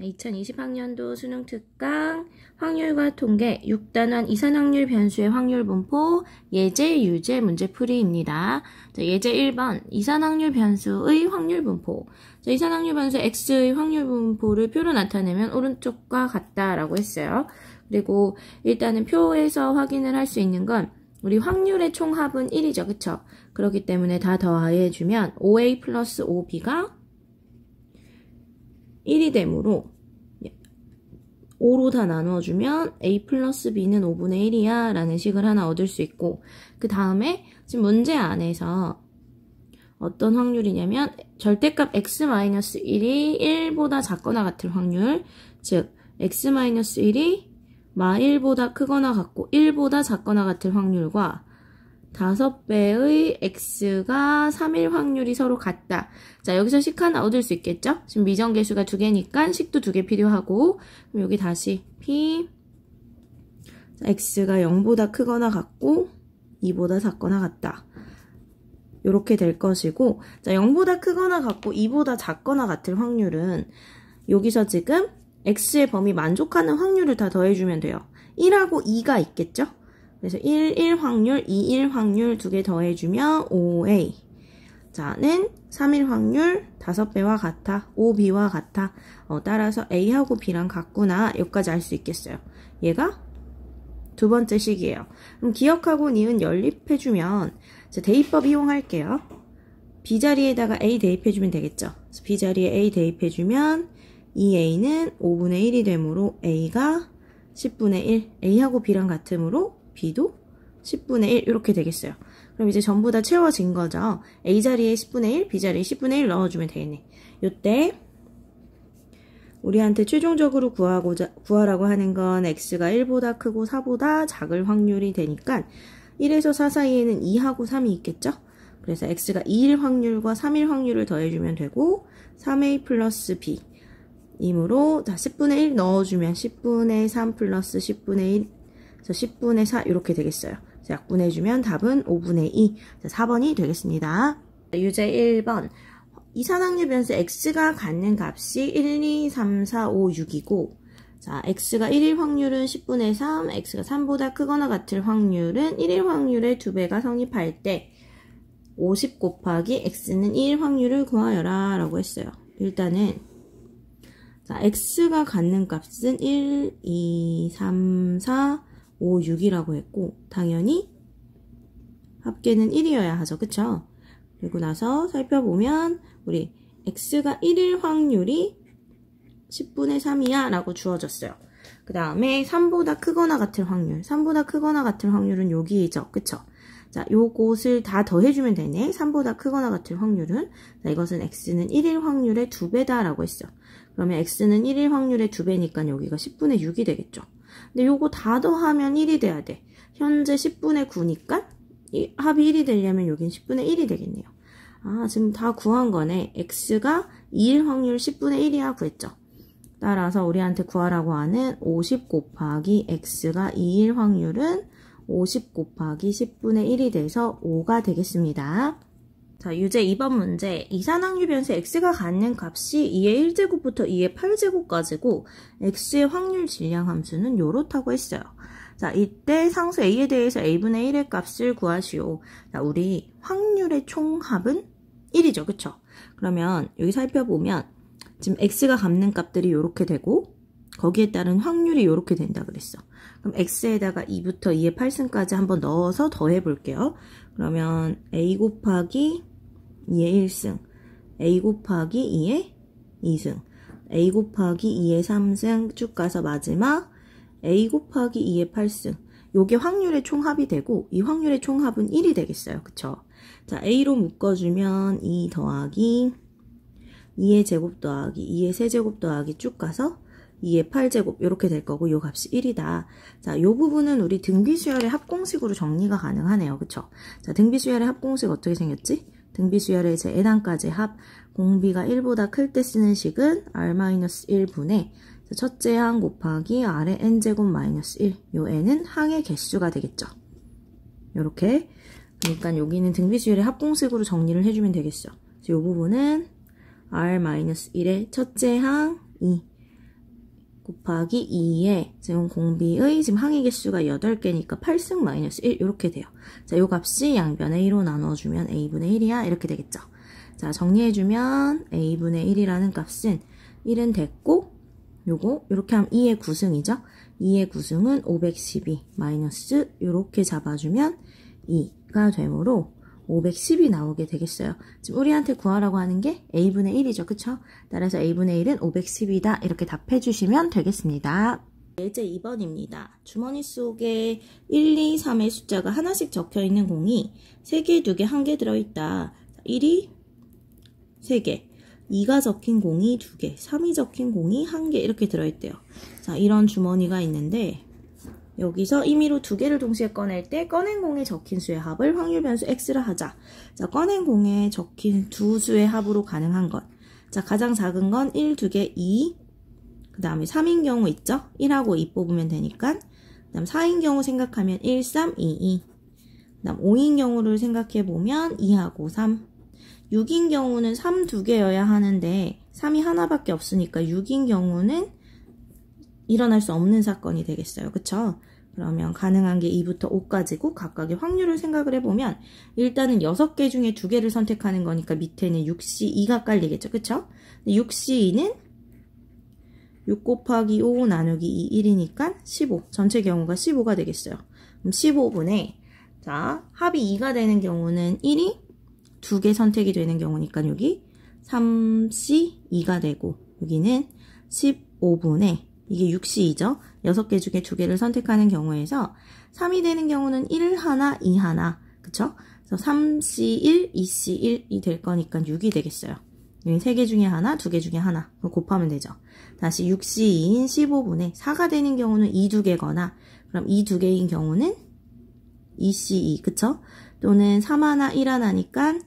2020학년도 수능 특강 확률과 통계 6단원 이산 확률 변수의 확률 분포 예제 유제 문제풀이입니다. 예제 1번 이산 확률 변수의 확률 분포 이산 확률 변수 x의 확률 분포를 표로 나타내면 오른쪽과 같다라고 했어요. 그리고 일단은 표에서 확인을 할 수 있는 건 우리 확률의 총합은 1이죠. 그쵸? 그렇기 때문에 다 더해주면 5a 플러스 5b가 1이 되므로 5로 다 나누어주면 a 플러스 b는 5분의 1이야 라는 식을 하나 얻을 수 있고 그 다음에 지금 문제 안에서 어떤 확률이냐면 절대값 x-1이 1보다 작거나 같을 확률 즉 x-1이 마 1보다 크거나 같고 1보다 작거나 같을 확률과 5 배의 x가 3일 확률이 서로 같다. 자, 여기서 식 하나 얻을 수 있겠죠? 지금 미정계수가 2 개니까 식도 2개 필요하고 그럼 여기 다시 p x가 0보다 크거나 같고 2보다 작거나 같다. 이렇게 될 것이고 자, 0보다 크거나 같고 2보다 작거나 같을 확률은 여기서 지금 x의 범위 만족하는 확률을 다 더해주면 돼요. 1하고 2가 있겠죠? 그래서 1, 1 확률, 2, 1 확률 두 개 더해주면 5A. 자는 3일 확률 5배와 같아, 5B와 같아. 어, 따라서 A하고 B랑 같구나. 여기까지 알 수 있겠어요. 얘가 두 번째 식이에요. 그럼 기억하고 니은 연립해주면 자, 대입법 이용할게요. B 자리에다가 A 대입해주면 되겠죠. 그래서 B 자리에 A 대입해주면 2A는 5분의 1이 되므로 A가 10분의 1, A하고 B랑 같으므로 B도 10분의 1 이렇게 되겠어요. 그럼 이제 전부 다 채워진 거죠. A자리에 10분의 1, B자리에 10분의 1 넣어주면 되겠네. 이때 우리한테 최종적으로 구하고자, 구하라고 하는 건 x가 1보다 크고 4보다 작을 확률이 되니까 1에서 4 사이에는 2하고 3이 있겠죠? 그래서 x가 2일 확률과 3일 확률을 더해주면 되고 3a 플러스 b 이므로 다 10분의 1 넣어주면 10분의 3 플러스 10분의 1 그래서 10분의 4 이렇게 되겠어요. 약분해주면 답은 5분의 2, 4번이 되겠습니다. 유제 1번 이산항류 변수 x가 갖는 값이 1, 2, 3, 4, 5, 6이고 자, x가 1일 확률은 10분의 3, x가 3보다 크거나 같을 확률은 1일 확률의 2배가 성립할 때 50 곱하기 x는 1일 확률을 구하여라 라고 했어요. 일단은 자, x가 갖는 값은 1, 2, 3, 4, 5, 6이라고 했고 당연히 합계는 1이어야 하죠. 그쵸? 그리고 나서 살펴보면 우리 x가 1일 확률이 10분의 3이야 라고 주어졌어요. 그 다음에 3보다 크거나 같을 확률 3보다 크거나 같을 확률은 여기죠. 그쵸? 자, 요곳을다 더해주면 되네. 3보다 크거나 같을 확률은 자, 이것은 x는 1일 확률의 2배다라고 했어. 그러면 x는 1일 확률의 2배니까 여기가 10분의 6이 되겠죠. 근데 요거 다 더하면 1이 돼야 돼. 현재 10분의 9니까 이 합이 1이 되려면 여긴 10분의 1이 되겠네요. 아, 지금 다 구한 거네. x가 2일 확률 10분의 1이야 구했죠. 따라서 우리한테 구하라고 하는 50 곱하기 x가 2일 확률은 50 곱하기 10분의 1이 돼서 5가 되겠습니다. 자, 유제 2번 문제. 이산항류 변수 x가 갖는 값이 2의 1제곱부터 2의 8제곱까지고 x의 확률 질량 함수는 요렇다고 했어요. 자, 이때 상수 a에 대해서 a분의 1의 값을 구하시오. 자, 우리 확률의 총합은 1이죠. 그쵸? 그러면 여기 살펴보면 지금 x가 갚는 값들이 요렇게 되고 거기에 따른 확률이 요렇게 된다 그랬어. 그럼 x에다가 2부터 2의 8승까지 한번 넣어서 더해 볼게요. 그러면 a 곱하기 2에 1승 a 곱하기 2에 2승 a 곱하기 2에 3승 쭉 가서 마지막 a 곱하기 2에 8승 요게 확률의 총합이 되고 이 확률의 총합은 1이 되겠어요 그쵸 자 a로 묶어주면 2 더하기 2의 제곱 더하기 2의 세제곱 더하기 쭉 가서 2의 8제곱 이렇게 될 거고 요 값이 1이다. 자, 요 부분은 우리 등비수열의 합공식으로 정리가 가능하네요. 그쵸? 자, 등비수열의 합공식 어떻게 생겼지? 등비수열에서 애항까지 합, 공비가 1보다 클 때 쓰는 식은 R-1분의 첫째 항 곱하기 r 래 n제곱 마이너스 1. 요 n은 항의 개수가 되겠죠. 요렇게. 그러니까 여기는 등비수열의 합공식으로 정리를 해주면 되겠죠. 요 부분은 r-1의 첫째 항2 곱하기 2에 지금 공비의 지금 항의 개수가 8개니까 8승 마이너스 1 이렇게 돼요. 자, 요 값이 양변에 1로 나눠주면 a분의 1이야 이렇게 되겠죠. 자, 정리해주면 a분의 1이라는 값은 1은 됐고 요거 이렇게 하면 2의 9승이죠. 2의 9승은 512 마이너스 이렇게 잡아주면 2가 되므로 510이 나오게 되겠어요. 지금 우리한테 구하라고 하는 게 a분의 1이죠. 그쵸? 따라서 a분의 1은 510이다. 이렇게 답해 주시면 되겠습니다. 예제 2번입니다. 주머니 속에 1, 2, 3의 숫자가 하나씩 적혀 있는 공이 3개, 2개, 1개 들어있다. 1이 3개, 2가 적힌 공이 2개, 3이 적힌 공이 1개 이렇게 들어있대요. 자, 이런 주머니가 있는데 여기서 임의로 두 개를 동시에 꺼낼 때 꺼낸 공에 적힌 수의 합을 확률 변수 x라 하자. 자, 꺼낸 공에 적힌 두 수의 합으로 가능한 것. 자, 가장 작은 건 1, 2개, 2. 그 다음에 3인 경우 있죠? 1하고 2 뽑으면 되니까. 그 다음 4인 경우 생각하면 1, 3, 2, 2. 그 다음 5인 경우를 생각해보면 2하고 3. 6인 경우는 3 2개여야 하는데 3이 하나밖에 없으니까 6인 경우는 일어날 수 없는 사건이 되겠어요. 그쵸? 그러면 가능한 게 2부터 5까지고 각각의 확률을 생각을 해보면 일단은 6개 중에 2개를 선택하는 거니까 밑에는 6C2가 깔리겠죠. 그쵸? 6C2는 6 곱하기 5 나누기 2, 1이니까 15. 전체 경우가 15가 되겠어요. 그럼 15분에 자 합이 2가 되는 경우는 1이 2개 선택이 되는 경우니까 여기 3C2가 되고 여기는 1 5분에 이게 6시이죠. 6개 중에 2개를 선택하는 경우에서 3이 되는 경우는 1 하나, 2 하나. 그쵸? 그래서 3C1, 2C1이 될 거니까 6이 되겠어요. 3개 중에 하나, 2개 중에 하나. 곱하면 되죠. 다시 6C2인 15분의 4가 되는 경우는 2, 2개거나 그럼 2, 2개인 경우는 2C2, 그쵸? 또는 3 하나, 1 하나니까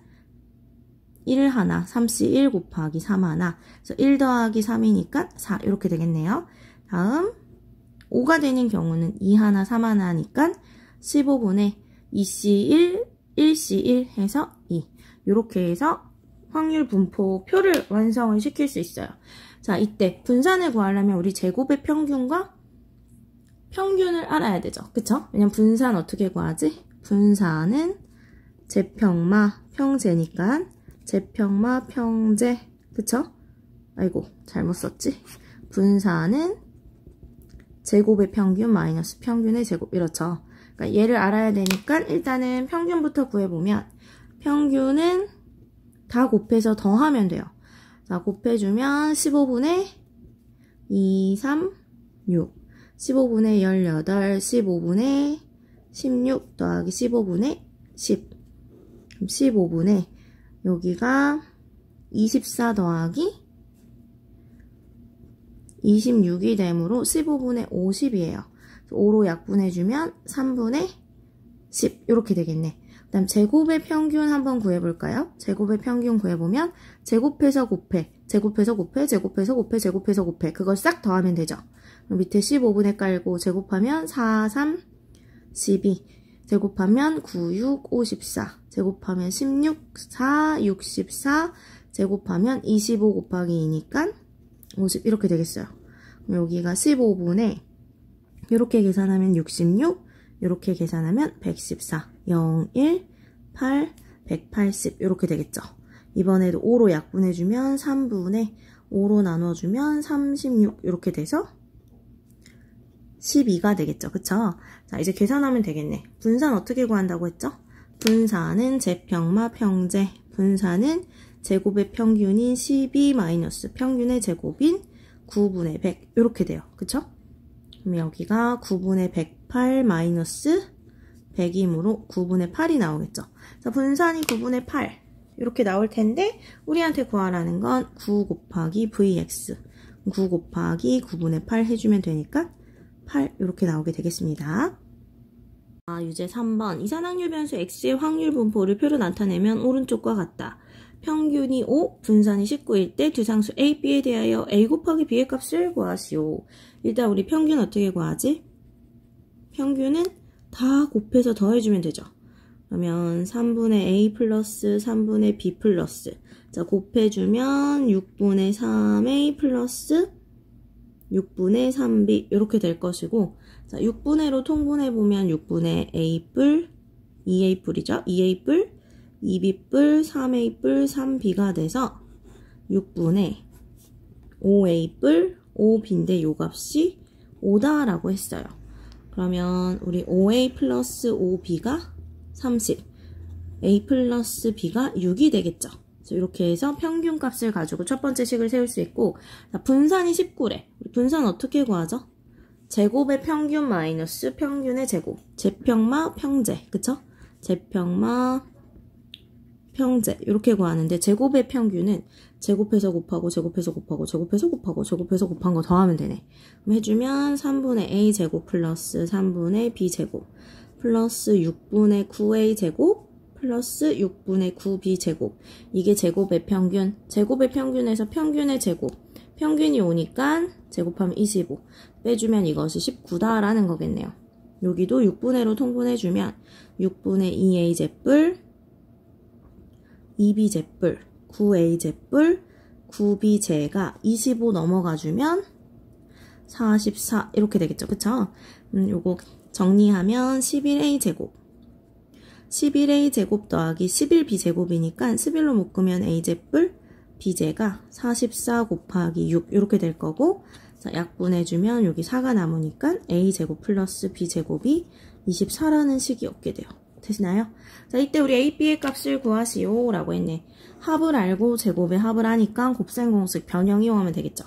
1 하나, 3C1 곱하기 3 하나. 그래서 1 더하기 3이니까 4 이렇게 되겠네요. 다음 5가 되는 경우는 2 하나 3 하나 하니까 15분에 2C1, 1C1 해서 2 이렇게 해서 확률 분포 표를 완성을 시킬 수 있어요. 자 이때 분산을 구하려면 우리 제곱의 평균과 평균을 알아야 되죠. 그쵸? 왜냐면 분산 어떻게 구하지? 분산은 제평마 평제니까 제평마 평제 그쵸? 아이고 잘못 썼지? 분산은 제곱의 평균 마이너스 평균의 제곱 이렇죠. 그러니까 얘를 알아야 되니까 일단은 평균부터 구해보면 평균은 다 곱해서 더하면 돼요. 자 곱해주면 15분의 2, 3, 6 15분의 18, 15분의 16 더하기 15분의 10 그럼 15분의 여기가 24 더하기 26이 되므로 15분의 50이에요. 5로 약분해주면 3분의 10 이렇게 되겠네. 그 다음 제곱의 평균 한번 구해볼까요? 제곱의 평균 구해보면 제곱해서 곱해, 제곱해서 곱해, 제곱해서 곱해, 제곱해서 곱해 그걸 싹 더하면 되죠. 밑에 1 5분에 깔고 제곱하면 4, 3, 12 제곱하면 9, 6, 54 제곱하면 16, 4, 64 제곱하면 25 곱하기 2니까 50 이렇게 되겠어요. 여기가 15분에 이렇게 계산하면 66, 이렇게 계산하면 114, 0, 1, 8, 180 이렇게 되겠죠. 이번에도 5로 약분해주면 3분에 5로 나눠주면 36 이렇게 돼서 12가 되겠죠. 그쵸? 자 이제 계산하면 되겠네. 분산 어떻게 구한다고 했죠? 분산은 제평마 평제, 분산은 제곱의 평균인 12 마이너스 평균의 제곱인 9분의 100 이렇게 돼요. 그쵸? 그럼 여기가 9분의 108 마이너스 100이므로 9분의 8이 나오겠죠. 그 분산이 9분의 8 이렇게 나올 텐데 우리한테 구하라는 건 9 곱하기 vx 9 곱하기 9분의 8 해주면 되니까 8 이렇게 나오게 되겠습니다. 아, 유제 3번 이산항류 변수 x의 확률 분포를 표로 나타내면 오른쪽과 같다. 평균이 5, 분산이 19일 때 두상수 A, B에 대하여 A 곱하기 B의 값을 구하시오. 일단 우리 평균 어떻게 구하지? 평균은 다 곱해서 더해주면 되죠. 그러면 3분의 A 플러스 3분의 B 플러스 자 곱해주면 6분의 3A 플러스 6분의 3B 이렇게 될 것이고 자 6분의로 통분해보면 6분의 A 뿔 2A 뿔이죠. 2A 뿔 2b 뿔 3a 뿔 3b가 돼서 6분의 5a 뿔 5b인데 요 값이 5다라고 했어요. 그러면 우리 5a 플러스 5b가 30, a 플러스 b가 6이 되겠죠. 이렇게 해서 평균 값을 가지고 첫 번째 식을 세울 수 있고 분산이 19래. 분산 어떻게 구하죠? 제곱의 평균 마이너스 평균의 제곱. 제평마 평제. 그쵸? 제평마 평제 이렇게 구하는데 제곱의 평균은 제곱해서 곱하고 제곱해서 곱하고 제곱해서 곱하고 제곱해서 곱한 거 더하면 되네. 그럼 해주면 3분의 a 제곱 플러스 3분의 b 제곱 플러스 6분의 9a 제곱 플러스 6분의 9b 제곱 이게 제곱의 평균 제곱의 평균에서 평균의 제곱 평균이 오니까 제곱하면 25 빼주면 이것이 19다라는 거겠네요. 여기도 6분의로 통분해주면 6분의 2a 제뿔 2B 제뿔, 9A 제뿔, 9B 제가 25 넘어가주면 44 이렇게 되겠죠. 그쵸? 음, 요거 정리하면 11A 제곱 11A 제곱 더하기 11B 제곱이니까 11로 묶으면 A 제뿔, B 제가 44 곱하기 6 이렇게 될 거고 자, 약분해주면 여기 4가 남으니까 A 제곱 플러스 B 제곱이 24라는 식이 없게 돼요. 되시나요? 자, 이때 우리 A, B의 값을 구하시오 라고 했네. 합을 알고 제곱에 합을 하니까 곱셈 공식 변형 이용하면 되겠죠.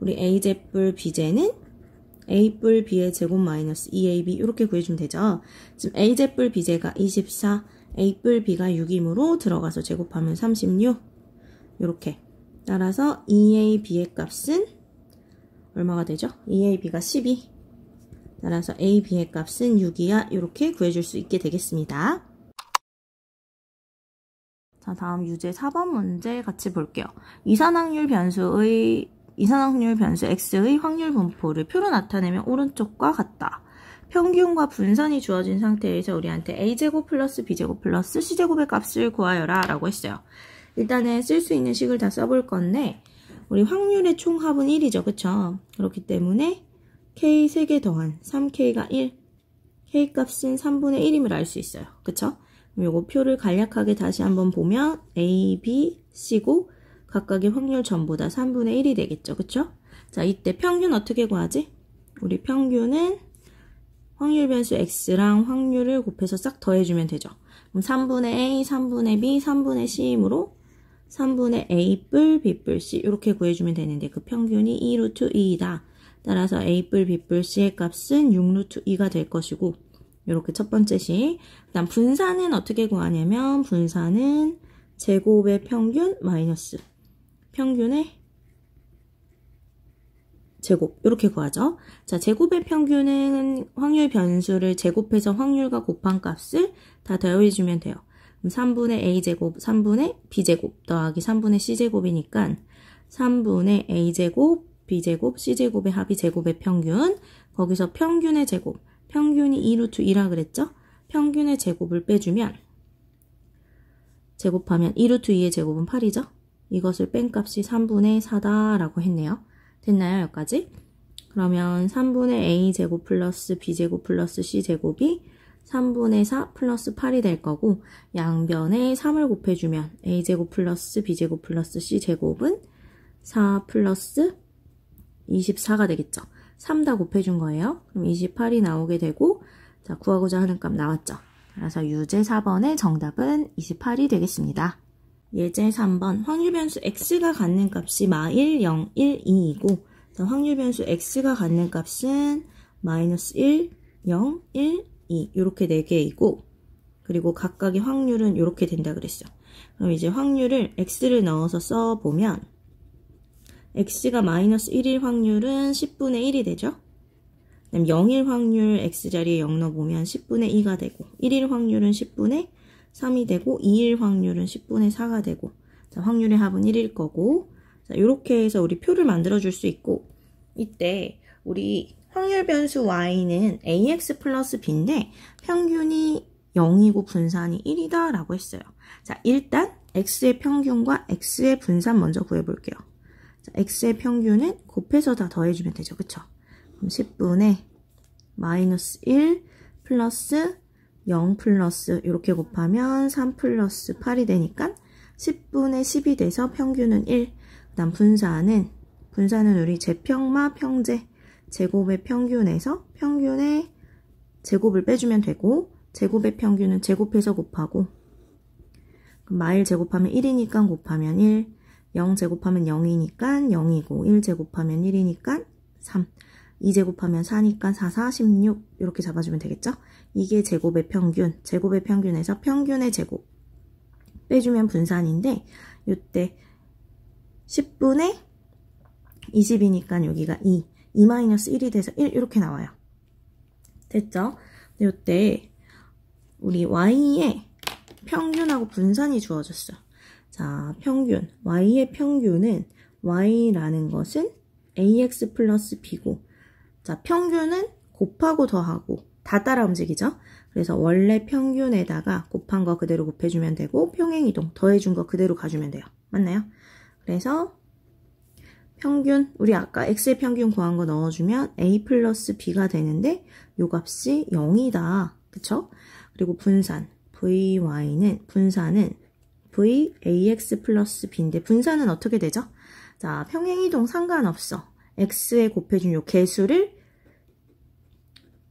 우리 A제뿔 B제는 A뿔 B의 제곱 마이너스 2AB 이렇게 구해주면 되죠. 지금 A제뿔 B제가 24, A뿔 B가 6이므로 들어가서 제곱하면 36 이렇게 따라서 2AB의 값은 얼마가 되죠? 2AB가 12 따라서 A, B의 값은 6이야 이렇게 구해줄 수 있게 되겠습니다. 자, 다음 유제 4번 문제 같이 볼게요. 이산확률 변수의 이산항률 변수 x의 확률 분포를 표로 나타내면 오른쪽과 같다. 평균과 분산이 주어진 상태에서 우리한테 a제곱 플러스 b제곱 플러스 c제곱의 값을 구하여라 라고 했어요. 일단은 쓸 수 있는 식을 다 써볼 건데 우리 확률의 총합은 1이죠. 그렇죠 그렇기 때문에 k 3개 더한 3k가 1, k값은 3분의 1임을 알 수 있어요. 그쵸? 그럼 요거 표를 간략하게 다시 한번 보면 a, b, c고 각각의 확률 전부 다 3분의 1이 되겠죠. 그쵸? 자, 이때 평균 어떻게 구하지? 우리 평균은 확률 변수 x랑 확률을 곱해서 싹 더해주면 되죠. 그럼 3분의 a, 3분의 b, 3분의 c이므로 3분의 a 뿔, b 뿔, c 이렇게 구해주면 되는데 그 평균이 2루트 2이다. 따라서 A뿔, B뿔, C의 값은 6루트 2가 될 것이고 이렇게 첫 번째 시. 그 다음 분산은 어떻게 구하냐면 분산은 제곱의 평균 마이너스 평균의 제곱 이렇게 구하죠. 자 제곱의 평균은 확률 변수를 제곱해서 확률과 곱한 값을 다 더해주면 돼요. 그럼 3분의 a제곱, 3분의 b제곱 더하기 3분의 c제곱이니까 3분의 a제곱 b제곱, c제곱의 합이 제곱의 평균, 거기서 평균의 제곱, 평균이 2루트 2라 그랬죠? 평균의 제곱을 빼주면 제곱하면 2루트 2의 제곱은 8이죠? 이것을 뺀 값이 3분의 4다라고 했네요. 됐나요? 여기까지? 그러면 3분의 a제곱 플러스 b제곱 플러스 c제곱이 3분의 4 플러스 8이 될 거고 양변에 3을 곱해주면 a제곱 플러스 b제곱 플러스 c제곱은 4 플러스 24가 되겠죠. 3 다 곱해준 거예요. 그럼 28이 나오게 되고 자 구하고자 하는 값 나왔죠. 그래서 유제 4번의 정답은 28이 되겠습니다. 예제 3번 확률변수 x가 갖는 값이 마1, 0, 1, 2이고 확률변수 x가 갖는 값은 마이너스 1, 0, 1, 2 이렇게 4개이고 그리고 각각의 확률은 이렇게 된다 그랬죠. 그럼 이제 확률을 x를 넣어서 써보면 x가 마이너스 1일 확률은 10분의 1이 되죠. 그다음 0일 확률 x자리에 0 넣어보면 10분의 2가 되고 1일 확률은 10분의 3이 되고 2일 확률은 10분의 4가 되고 자, 확률의 합은 1일 거고 자, 이렇게 해서 우리 표를 만들어 줄 수 있고 이때 우리 확률 변수 y는 ax 플러스 b인데 평균이 0이고 분산이 1이다 라고 했어요. 자 일단 x의 평균과 x의 분산 먼저 구해볼게요. x의 평균은 곱해서 다 더해주면 되죠. 그쵸? 그럼 10분의 마이너스 1 플러스 0 플러스 이렇게 곱하면 3 플러스 8이 되니까 10분의 10이 돼서 평균은 1. 그다음 분산은 분사는 우리 제평마 평제 제곱의 평균에서 평균의 제곱을 빼주면 되고 제곱의 평균은 제곱해서 곱하고 마일 제곱하면 1이니까 곱하면 1 0 제곱하면 0이니까 0이고 1 제곱하면 1이니까 3 2 제곱하면 4니까 4, 4, 16 이렇게 잡아주면 되겠죠? 이게 제곱의 평균, 제곱의 평균에서 평균의 제곱 빼주면 분산인데 이때 10분의 20이니까 여기가 2, 2-1이 돼서 1 이렇게 나와요. 됐죠? 이때 우리 y의 평균하고 분산이 주어졌어요. 자, 평균. y의 평균은 y라는 것은 ax 플러스 b고 자, 평균은 곱하고 더하고 다 따라 움직이죠. 그래서 원래 평균에다가 곱한 거 그대로 곱해주면 되고 평행이동 더해준 거 그대로 가주면 돼요. 맞나요? 그래서 평균 우리 아까 x의 평균 구한 거 넣어주면 a 플러스 b가 되는데 요 값이 0이다. 그쵸? 그리고 분산 vy는 분산은 v ax 플러스 b인데 분산은 어떻게 되죠? 자, 평행이동 상관없어. x에 곱해준 요 개수를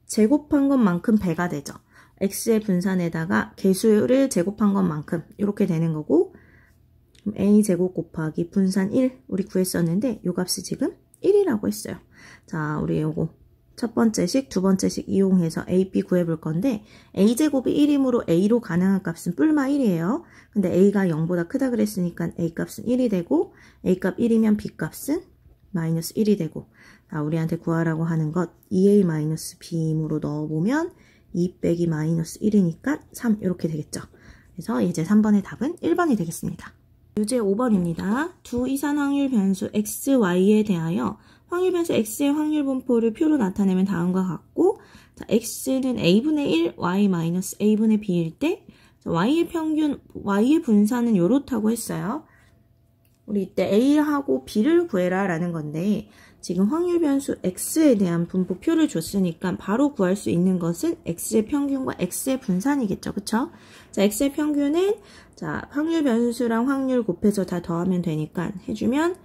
제곱한 것만큼 배가 되죠. x의 분산에다가 개수를 제곱한 것만큼 이렇게 되는 거고 a 제곱 곱하기 분산 1 우리 구했었는데 요 값이 지금 1이라고 했어요. 자, 우리 요거 첫 번째 식, 두 번째 식 이용해서 A, B 구해볼 건데 A제곱이 1이므로 A로 가능한 값은 뿔마 1이에요. 근데 A가 0보다 크다 그랬으니까 A값은 1이 되고 A값 1이면 B값은 마이너스 1이 되고 아, 우리한테 구하라고 하는 것 2A-B임으로 넣어보면 2 빼기 마이너스 1이니까 3 이렇게 되겠죠. 그래서 예제 3번의 답은 1번이 되겠습니다. 유제 5번입니다. 두 이산 확률 변수 x, y에 대하여 확률변수 x의 확률분포를 표로 나타내면 다음과 같고 자, x는 a분의 1, y a분의 b일 때 자, y의 평균, y의 분산은 요렇다고 했어요. 우리 이때 a하고 b를 구해라 라는 건데 지금 확률 변수 x에 대한 분포표를 줬으니까 바로 구할 수 있는 것은 x의 평균과 x의 분산이겠죠. 그쵸? 자, x의 평균은 자, 확률 변수랑 확률 곱해서 다 더하면 되니까 해주면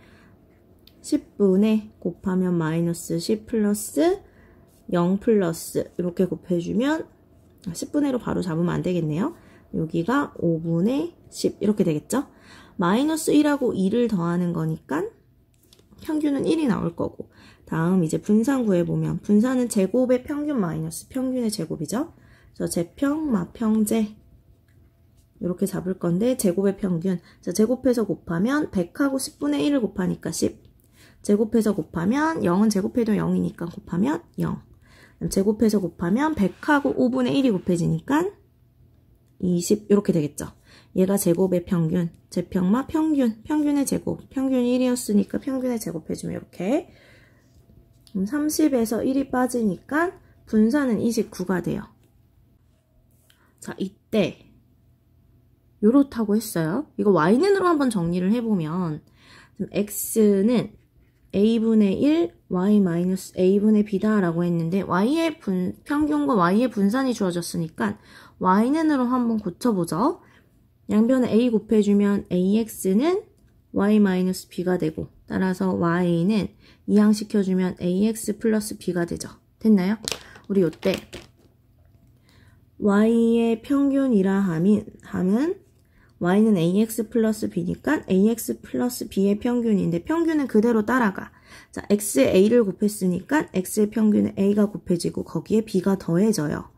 10분에 곱하면 마이너스 10 플러스 0 플러스 이렇게 곱해주면 10분의로 바로 잡으면 안 되겠네요. 여기가 5분의 10 이렇게 되겠죠? 마이너스 1하고 2를 더하는 거니까 평균은 1이 나올 거고 다음 이제 분산 구해보면 분산은 제곱의 평균 마이너스 평균의 제곱이죠. 그래서 제평, 마평제 이렇게 잡을 건데 제곱의 평균 자 제곱해서 곱하면 100하고 10분의 1을 곱하니까 10 제곱해서 곱하면 0은 제곱해도 0이니까 곱하면 0. 제곱해서 곱하면 100하고 5분의 1이 곱해지니까 20 이렇게 되겠죠. 얘가 제곱의 평균, 제평마 평균, 평균의 제곱, 평균이 1이었으니까 평균의 제곱해주면 이렇게 30에서 1이 빠지니까 분산은 29가 돼요. 자, 이때 요렇다고 했어요. 이거 y는으로 한번 정리를 해보면 x는 a분의 1, y-a분의 b다라고 했는데 y의 분, 평균과 y의 분산이 주어졌으니까 y는으로 한번 고쳐보죠. 양변에 a 곱해주면 ax는 y-b가 되고 따라서 y는 이항시켜주면 ax 플러스 b가 되죠. 됐나요? 우리 요때 y의 평균이라 함인, 함은 y는 ax 플러스 b니까 ax 플러스 b의 평균인데 평균은 그대로 따라가. 자, x에 a를 곱했으니까 x의 평균은 a가 곱해지고 거기에 b가 더해져요.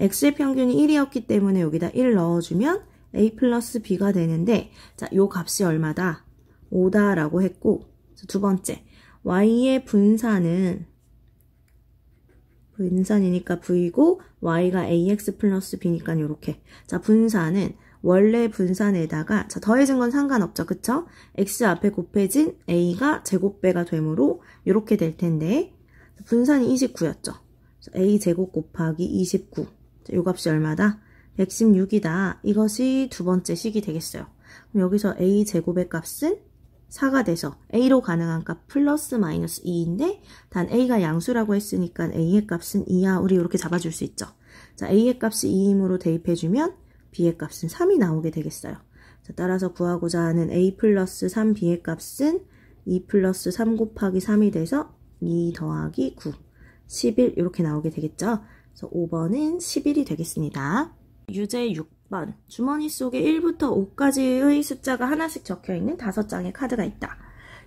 x의 평균이 1이었기 때문에 여기다 1 넣어주면 a 플러스 b가 되는데 자, 요 값이 얼마다? 5다라고 했고 두 번째, y의 분산은 분산이니까 v고 y가 ax 플러스 b니까 이렇게 자, 분산은 원래 분산에다가 자, 더해진 건 상관없죠. 그쵸? x 앞에 곱해진 a가 제곱배가 되므로 이렇게 될 텐데 분산이 29였죠. a 제곱 곱하기 29. 자, 요 값이 얼마다? 116이다. 이것이 두 번째 식이 되겠어요. 그럼 여기서 a 제곱의 값은 4가 돼서 a로 가능한 값 플러스 마이너스 2인데 단 a가 양수라고 했으니까 a의 값은 2야 우리 이렇게 잡아줄 수 있죠. 자 a의 값이 2이므로 대입해주면 B의 값은 3이 나오게 되겠어요. 자, 따라서 구하고자 하는 A 플러스 3B의 값은 2 플러스 3 곱하기 3이 돼서 2 더하기 9, 11 이렇게 나오게 되겠죠. 그래서 5번은 11이 되겠습니다. 유제 6번. 주머니 속에 1부터 5까지의 숫자가 하나씩 적혀있는 5장의 카드가 있다.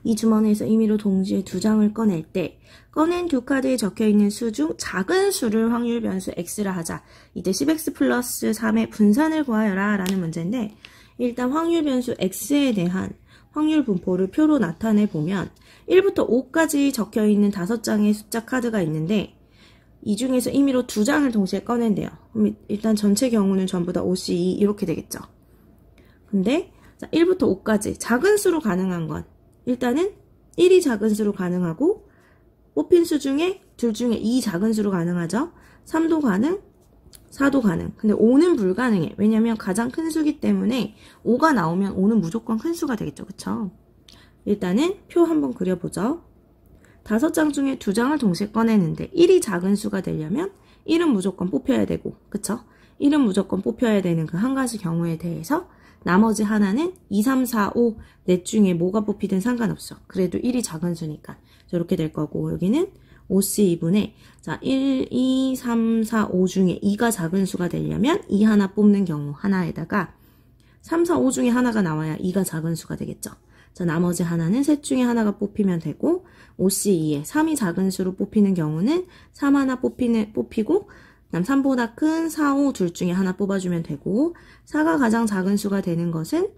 이 주머니에서 임의로 동시에 두 장을 꺼낼 때 꺼낸 두 카드에 적혀있는 수 중 작은 수를 확률 변수 x라 하자. 이때 10x 플러스 3의 분산을 구하여라 라는 문제인데 일단 확률 변수 x에 대한 확률 분포를 표로 나타내 보면 1부터 5까지 적혀있는 5장의 숫자 카드가 있는데 이 중에서 임의로 두 장을 동시에 꺼낸대요. 그럼 일단 전체 경우는 전부 다 5C2 이렇게 되겠죠. 근데 1부터 5까지 작은 수로 가능한 건 일단은 1이 작은 수로 가능하고 뽑힌 수 중에 둘 중에 2 작은 수로 가능하죠. 3도 가능, 4도 가능. 근데 5는 불가능해. 왜냐면 가장 큰 수기 때문에 5가 나오면 5는 무조건 큰 수가 되겠죠. 그쵸? 일단은 표 한번 그려보죠. 다섯 장 중에 두 장을 동시에 꺼내는데 1이 작은 수가 되려면 1은 무조건 뽑혀야 되고, 그쵸? 1은 무조건 뽑혀야 되는 그 한 가지 경우에 대해서 나머지 하나는 2, 3, 4, 5넷 중에 뭐가 뽑히든 상관없어. 그래도 1이 작은 수니까. 이렇게 될 거고 여기는 5C 2분의 자 1, 2, 3, 4, 5 중에 2가 작은 수가 되려면 2 하나 뽑는 경우 하나에다가 3, 4, 5 중에 하나가 나와야 2가 작은 수가 되겠죠. 자 나머지 하나는 셋 중에 하나가 뽑히면 되고 5C 2에 3이 작은 수로 뽑히는 경우는 3 하나 뽑히는, 뽑히고 남산보다 큰 4, 5 둘 중에 하나 뽑아주면 되고 4가 가장 작은 수가 되는 것은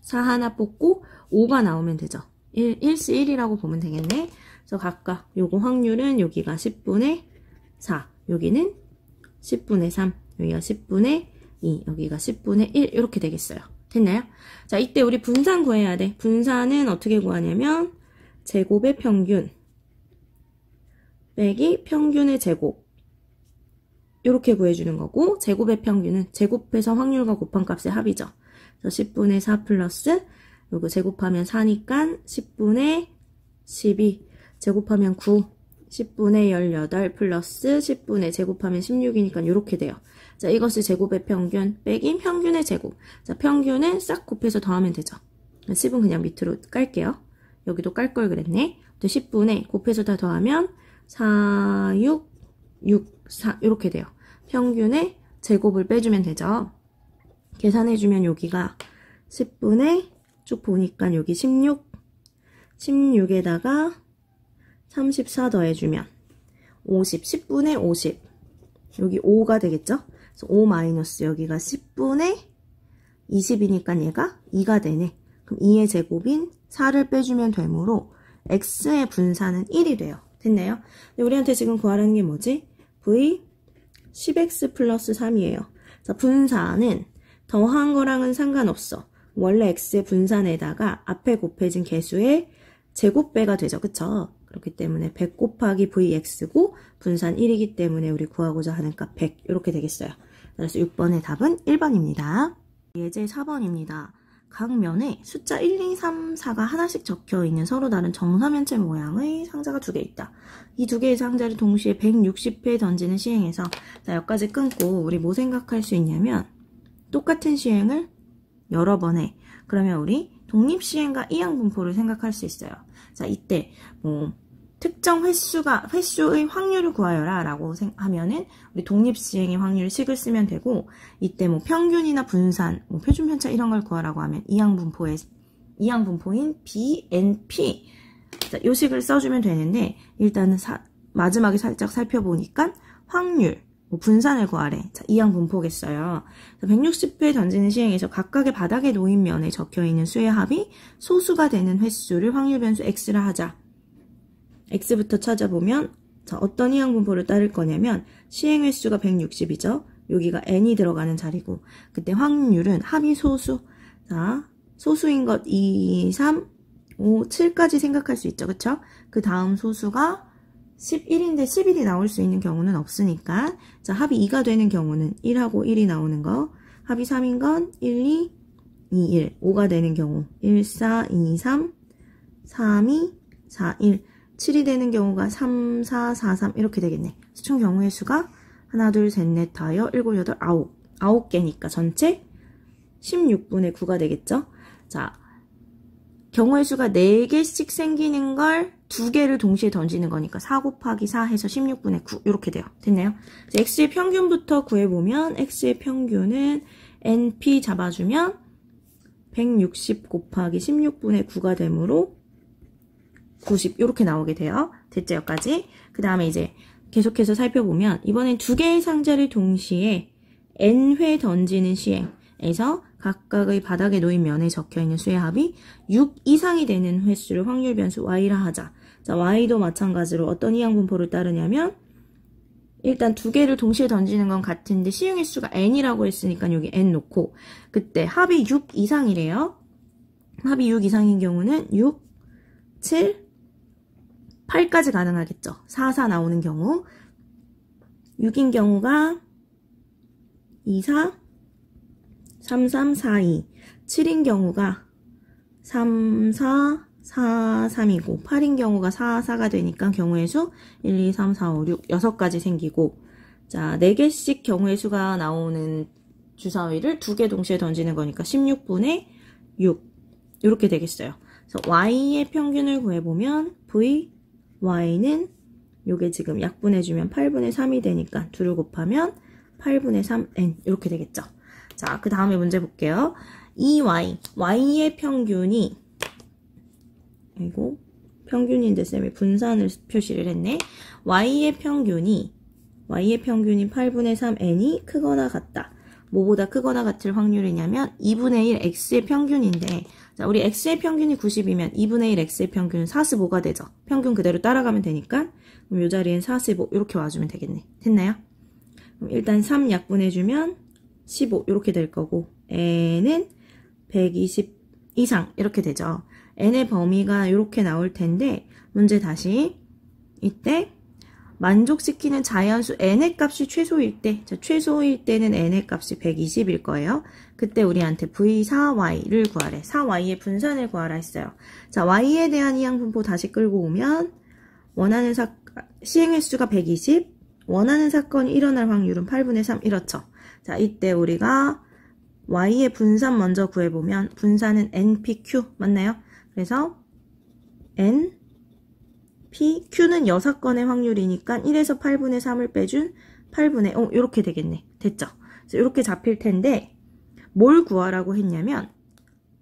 4 하나 뽑고 5가 나오면 되죠. 1, 1시 1이라고 보면 되겠네. 그래서 각각 요거 확률은 여기가 10분의 4, 여기는 10분의 3, 여기가 10분의 2, 여기가 10분의 1 이렇게 되겠어요. 됐나요? 자 이때 우리 분산 구해야 돼. 분산은 어떻게 구하냐면 제곱의 평균 빼기 평균의 제곱 이렇게 구해주는 거고 제곱의 평균은 제곱해서 확률과 곱한값의 합이죠. 그래서 10분의 4 플러스 요거 제곱하면 4니까 10분의 12 제곱하면 9 10분의 18 플러스 10분의 제곱하면 16이니까 이렇게 돼요. 자 이것이 제곱의 평균 빼기 평균의 제곱 자 평균은 싹 곱해서 더하면 되죠. 10은 그냥 밑으로 깔게요. 여기도 깔걸 그랬네. 10분의 곱해서 다 더하면 4, 6, 6 4 이렇게 돼요. 평균의 제곱을 빼주면 되죠. 계산해주면 여기가 10분의 쭉 보니까 여기 16 16에다가 34 더해주면 50 10분의 50 여기 5가 되겠죠? 그래서 5 마이너스 여기가 10분의 20이니까 얘가 2가 되네. 그럼 2의 제곱인 4를 빼주면 되므로 x의 분산은 1이 돼요. 됐나요? 우리한테 지금 구하라는 게 뭐지? 곱 10x 플러스 3이에요. 자, 분산은 더한 거랑은 상관없어. 원래 x의 분산에다가 앞에 곱해진 개수의 제곱배가 되죠. 그쵸? 그렇기 때문에 100 곱하기 vx고 분산 1이기 때문에 우리 구하고자 하는 값 100 이렇게 되겠어요. 그래서 6번의 답은 1번입니다. 예제 4번입니다. 각 면에 숫자 1, 2, 3, 4가 하나씩 적혀 있는 서로 다른 정사면체 모양의 상자가 두 개 있다. 이 두 개의 상자를 동시에 160회 던지는 시행에서 자, 여기까지 끊고 우리 뭐 생각할 수 있냐면 똑같은 시행을 여러 번 해. 그러면 우리 독립시행과 이항분포를 생각할 수 있어요. 자, 이때 뭐 특정 횟수가 횟수의 확률을 구하여라 라고 하면은 우리 독립시행의 확률 식을 쓰면 되고 이때 뭐 평균이나 분산, 뭐 표준 편차 이런 걸 구하라고 하면 이항분포의 이항분포인 BNP 요 식을 써주면 되는데 일단은 사, 마지막에 살짝 살펴보니까 확률 뭐 분산을 구하래. 자, 이항 분포겠어요. 160회 던지는 시행에서 각각의 바닥에 놓인 면에 적혀있는 수의 합이 소수가 되는 횟수를 확률변수 x라 하자. x부터 찾아보면 자, 어떤 이항분포를 따를 거냐면 시행 횟수가 160이죠. 여기가 n이 들어가는 자리고 그때 확률은 합이 소수 자, 소수인 것 2, 3, 5, 7까지 생각할 수 있죠. 그쵸? 그 다음 소수가 11인데 11이 나올 수 있는 경우는 없으니까 자 합이 2가 되는 경우는 1하고 1이 나오는 거 합이 3인 건 1, 2, 2, 1 5가 되는 경우 1, 4, 2, 3, 3, 2, 4, 1 7이 되는 경우가 3, 4, 4, 3 이렇게 되겠네. 총 경우의 수가 하나, 둘, 셋, 넷, 다여, 일곱, 여덟, 아홉. 아홉 개니까 전체 16분의 9가 되겠죠? 자, 경우의 수가 4개씩 생기는 걸 2개를 동시에 던지는 거니까 4 곱하기 4 해서 16분의 9 이렇게 돼요. 됐나요? x의 평균부터 구해보면 x의 평균은 np 잡아주면 160 곱하기 16분의 9가 되므로 90 이렇게 나오게 돼요. 됐죠? 여기까지. 그 다음에 이제 계속해서 살펴보면 이번엔 두 개의 상자를 동시에 n회 던지는 시행에서 각각의 바닥에 놓인 면에 적혀있는 수의 합이 6 이상이 되는 횟수를 확률 변수 y라 하자. 자, y도 마찬가지로 어떤 이항분포를 따르냐면 일단 두 개를 동시에 던지는 건 같은데 시행횟수가 n이라고 했으니까 여기 n 놓고 그때 합이 6 이상이래요. 합이 6 이상인 경우는 6, 7, 8까지 가능하겠죠. 4, 4 나오는 경우 6인 경우가 2, 4, 3, 3, 4, 2 7인 경우가 3, 4, 4, 3이고 8인 경우가 4, 4가 되니까 경우의 수 1, 2, 3, 4, 5, 6 6가지 생기고 자 4개씩 경우의 수가 나오는 주사위를 2개 동시에 던지는 거니까 16분의 6 이렇게 되겠어요. 그래서 y의 평균을 구해보면 v y는 요게 지금 약분해주면 8분의 3이 되니까 2를 곱하면 8분의 3n 이렇게 되겠죠. 자, 그 다음에 문제 볼게요. 이 y, y의 평균이 이거 평균인데 쌤이 분산을 표시를 했네. y의 평균이 y의 평균인 8분의 3n이 크거나 같다. 뭐보다 크거나 같을 확률이냐면 2분의 1 x의 평균인데 자 우리 x의 평균이 90이면 2분의 1 x의 평균은 45가 되죠. 평균 그대로 따라가면 되니까 그럼 이 자리엔 45 이렇게 와주면 되겠네. 됐나요? 그럼 일단 3 약분해주면 15 이렇게 될 거고 n은 120 이상 이렇게 되죠. n의 범위가 이렇게 나올 텐데 문제 다시 이때 만족시키는 자연수 n의 값이 최소일 때, 자, 최소일 때는 n의 값이 120일 거예요. 그때 우리한테 v4y를 구하래. 4y의 분산을 구하라 했어요. 자, y에 대한 이항분포 다시 끌고 오면 원하는 사, 시행횟수가 120, 원하는 사건이 일어날 확률은 8분의 3, 이렇죠. 자, 이때 우리가 y의 분산 먼저 구해보면 분산은 npq 맞나요? 그래서 n P, Q는 여사건의 확률이니까 1에서 8분의 3을 빼준 8분의 어 이렇게 되겠네. 됐죠? 그래서 이렇게 잡힐 텐데 뭘 구하라고 했냐면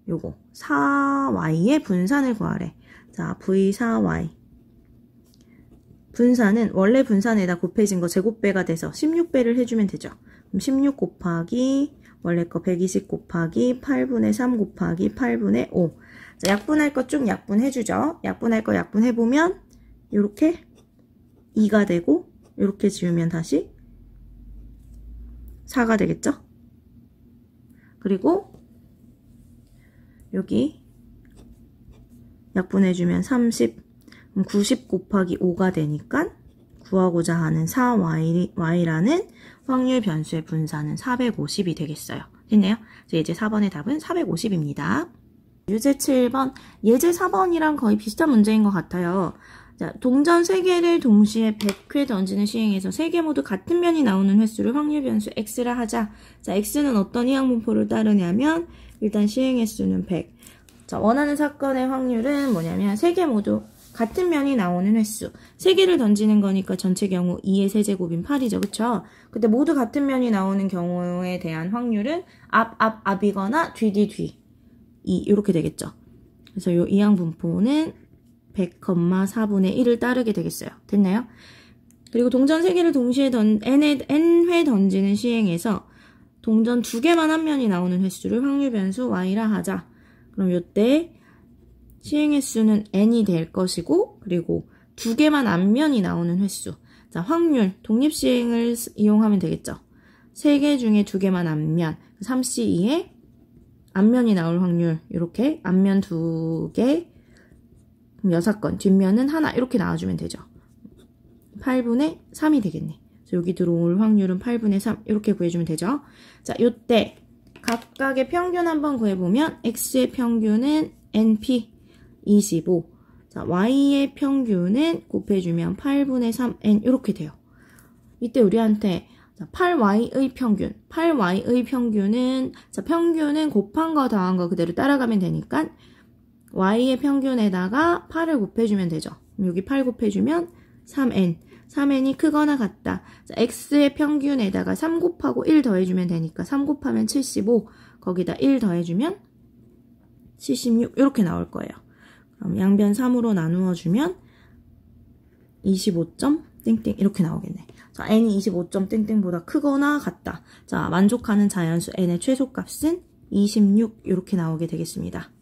요거 4y의 분산을 구하래. 자, v4y 분산은 원래 분산에다 곱해진 거 제곱배가 돼서 16배를 해주면 되죠. 그럼 16 곱하기 원래 거 120 곱하기 8분의 3 곱하기 8분의 5 자, 약분할 거 쭉 약분해주죠. 약분할 거 약분해보면 이렇게 2가 되고 이렇게 지우면 다시 4가 되겠죠? 그리고 여기 약분해주면 30, 90 곱하기 5가 되니까 구하고자 하는 4y라는 확률 변수의 분산은 450이 되겠어요. 됐네요. 이제 4번의 답은 450입니다. 유제 7번, 예제 4번이랑 거의 비슷한 문제인 것 같아요. 자, 동전 3개를 동시에 100회 던지는 시행에서 3개 모두 같은 면이 나오는 횟수를 확률 변수 x라 하자. 자, x는 어떤 이항분포를 따르냐면 일단 시행 횟수는 100. 자, 원하는 사건의 확률은 뭐냐면 3개 모두 같은 면이 나오는 횟수. 3개를 던지는 거니까 전체 경우 2의 세제곱인 8이죠. 그쵸? 근데 모두 같은 면이 나오는 경우에 대한 확률은 앞, 앞, 앞이거나 뒤, 뒤, 뒤. 이, 이렇게 되겠죠. 그래서 이 이항분포는 100,4분의 1을 따르게 되겠어요. 됐나요? 그리고 동전 3개를 동시에 던, n 회 던지는 시행에서 동전 2개만 한 면이 나오는 횟수를 확률변수 y라 하자. 그럼 이때 시행횟수는 n이 될 것이고 그리고 2개만 앞면이 나오는 횟수. 자, 확률, 독립시행을 이용하면 되겠죠. 3개 중에 2개만 앞면, 3C2에 앞면이 나올 확률, 이렇게 앞면 2개, 그럼 6건, 뒷면은 하나 이렇게 나와주면 되죠. 8분의 3이 되겠네. 여기 들어올 확률은 8분의 3 이렇게 구해주면 되죠. 자, 요때 각각의 평균 한번 구해보면 x의 평균은 np 25 자, y의 평균은 곱해주면 8분의 3n 이렇게 돼요. 이때 우리한테 8y의 평균, 8y의 평균은 자, 평균은 곱한 거 더한 거 그대로 따라가면 되니까 y의 평균에다가 8을 곱해주면 되죠. 여기 8 곱해주면 3n. 3n이 크거나 같다. 자, x의 평균에다가 3 곱하고 1 더해주면 되니까 3 곱하면 75, 거기다 1 더해주면 76 이렇게 나올 거예요. 그럼 양변 3으로 나누어주면 25점 땡땡 이렇게 나오겠네. 자, n이 25점 땡땡보다 크거나 같다. 자, 만족하는 자연수 n의 최소값은 26 이렇게 나오게 되겠습니다.